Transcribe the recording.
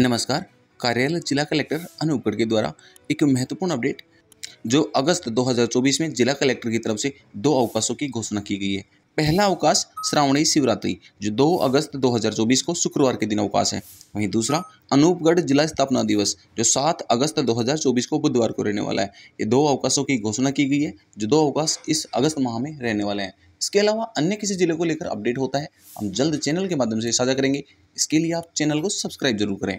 नमस्कार कार्यालय जिला कलेक्टर अनूप गढ़ के द्वारा एक महत्वपूर्ण अपडेट जो अगस्त 2024 में जिला कलेक्टर की तरफ से दो अवकाशों की घोषणा की गई है पहला अवकाश श्रावणी शिवरात्रि जो 2 अगस्त 2024 को शुक्रवार के दिन अवकाश है वहीं दूसरा अनूपगढ़ जिला स्थापना दिवस जो 7 अगस्त 2024 को बुधवार को रहने वाला है ये दो अवकाशों की घोषणा की गई है जो दो अवकाश इस अगस्त माह में रहने वाले हैं इसके अलावा अन्य किसी जिले को लेकर अपडेट होता है हम जल्द चैनल के माध्यम से साझा करेंगे इसके लिए आप चैनल को सब्सक्राइब जरूर करें